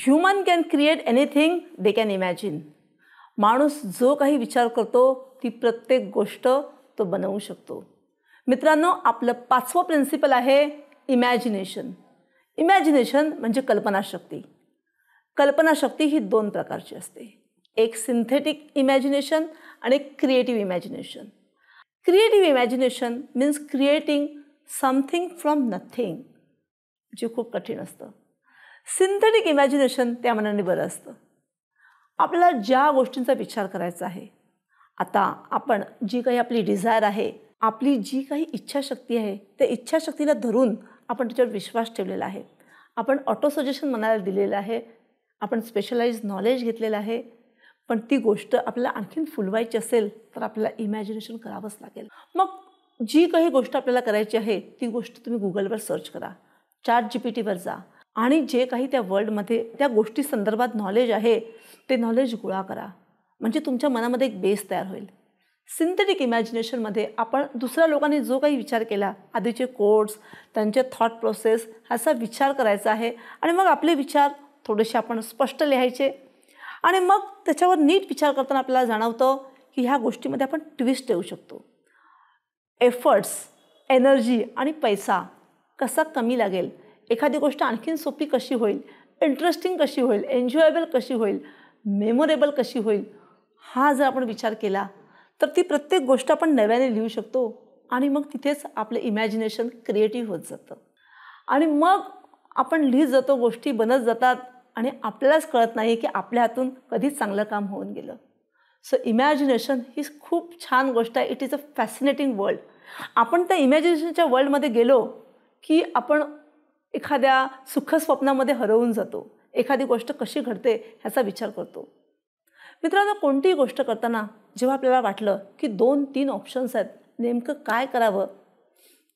human can create anything they can imagine माणूस जो काही विचार करतो ती प्रत्येक गोष्ट तो बनवू शकतो मित्रांनो आपलं पाचवं प्रिन्सिपल आहे इमॅजिनेशन इमॅजिनेशन म्हणजे कल्पनाशक्ती कल्पनाशक्ती ही दोन प्रकारची असते एक सिंथेटिक इमॅजिनेशन आणि एक creative imagination creative imagination means creating something from nothing जे खूप कठीण असतं सिंथेटिक इमॅजिनेशन त्या मनाने बरं असतं आपल्याला ज्या गोष्टींचा विचार करायचा आहे आता आपण जी काही आपली डिझायर आहे आपली जी काही इच्छाशक्ती आहे त्या इच्छाशक्तीला धरून आपण त्याच्यावर विश्वास ठेवलेला आहे आपण ऑटो सजेशन मनाला दिलेलं आहे आपण स्पेशलाइज नॉलेज घेतलेलं आहे पण ती गोष्ट आपल्याला आणखीन फुलवायची असेल तर आपल्याला इमॅजिनेशन करावंच लागेल मग जी काही गोष्ट आपल्याला करायची आहे ती गोष्ट तुम्ही गुगलवर सर्च करा चार्ट जी पी टीवर जा आणि जे काही त्या वर्ल्डमध्ये त्या गोष्टी संदर्भात नॉलेज आहे ते नॉलेज गोळा करा म्हणजे तुमच्या मनामध्ये एक बेस तयार होईल सिंथेटिक इमॅजिनेशनमध्ये आपण दुसऱ्या लोकांनी जो काही विचार केला आधीचे कोड्स त्यांचे थॉट प्रोसेस ह्याचा विचार करायचा आहे आणि मग आपले विचार थोडेसे आपण स्पष्ट लिहायचे आणि मग त्याच्यावर नीट विचार करताना आपल्याला जाणवतं की ह्या गोष्टीमध्ये आपण ट्विस्ट देऊ शकतो एफर्ट्स एनर्जी आणि पैसा कसा कमी लागेल एखादी गोष्ट आणखीन सोपी कशी होईल इंटरेस्टिंग कशी होईल एन्जॉयबल कशी होईल मेमोरेबल कशी होईल हा जर आपण विचार केला तर ती प्रत्येक गोष्ट आपण नव्याने लिहू शकतो आणि मग तिथेच आपलं इमॅजिनेशन क्रिएटिव्ह होत जातं आणि मग आपण लिहित जातो गोष्टी बनत जातात आणि आपल्यालाच कळत नाही की आपल्या हातून कधीच चांगलं काम होऊन गेलं सो इमॅजिनेशन ही खूप छान गोष्ट आहे it is a fascinating world आपण त्या इमॅजिनेशनच्या वर्ल्डमध्ये गेलो की आपण एखाद्या सुखस्वप्नामध्ये हरवून जातो एखादी गोष्ट कशी घडते ह्याचा विचार करतो मित्रांनो कोणतीही गोष्ट करताना जेव्हा आपल्याला वाटलं की दोन तीन ऑप्शन्स आहेत नेमकं काय करावं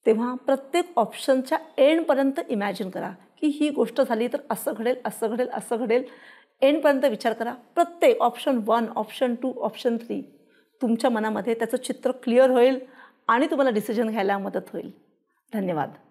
तेव्हा प्रत्येक ऑप्शनच्या एंडपर्यंत इमॅजिन करा की ही गोष्ट झाली तर असं घडेल असं घडेल असं घडेल एंडपर्यंत विचार करा प्रत्येक option one option two option three तुमच्या मनामध्ये त्याचं चित्र क्लिअर होईल आणि तुम्हाला डिसिजन घ्यायला मदत होईल धन्यवाद